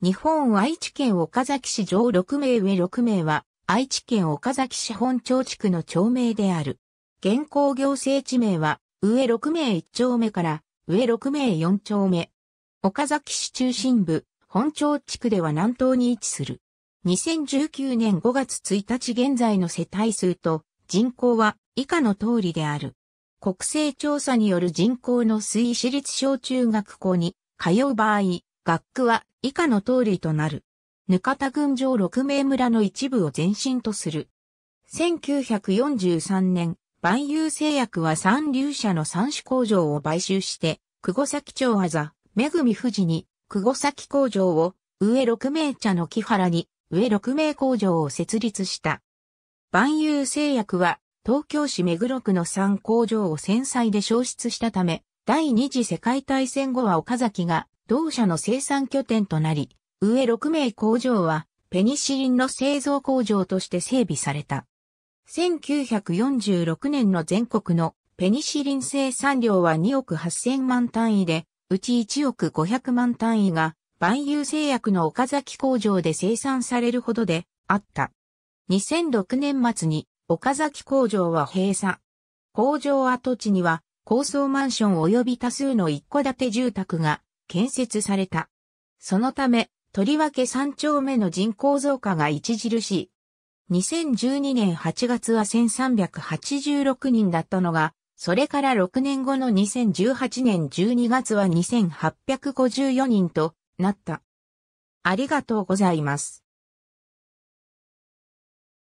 日本愛知県岡崎市上6名上6名は、愛知県岡崎市本町地区の町名である。現行行政地名は、上6名1丁目から、上6名4丁目。岡崎市中心部、本町地区では南東に位置する。2019年5月1日現在の世帯数と人口は以下の通りである。国勢調査による人口の推移私立小中学校に通う場合、学区は以下の通りとなる。ぬた群上六名村の一部を前身とする。1943年、万有製薬は三流社の三種工場を買収して、久保崎町あざ、めぐみ富士に、久保崎工場を、上六名茶の木原に、上六名工場を設立した。万有製薬は、東京市目黒区の三工場を戦災で消失したため、第二次世界大戦後は岡崎が同社の生産拠点となり、上6名工場はペニシリンの製造工場として整備された。1946年の全国のペニシリン生産量は2億8000万単位で、うち1億500万単位が万有製薬の岡崎工場で生産されるほどであった。2006年末に岡崎工場は閉鎖。工場跡地には高層マンション及び多数の一戸建て住宅が建設された。そのため、とりわけ3丁目の人口増加が著しい。2012年8月は1386人だったのが、それから6年後の2018年12月は2854人となった。ありがとうございます。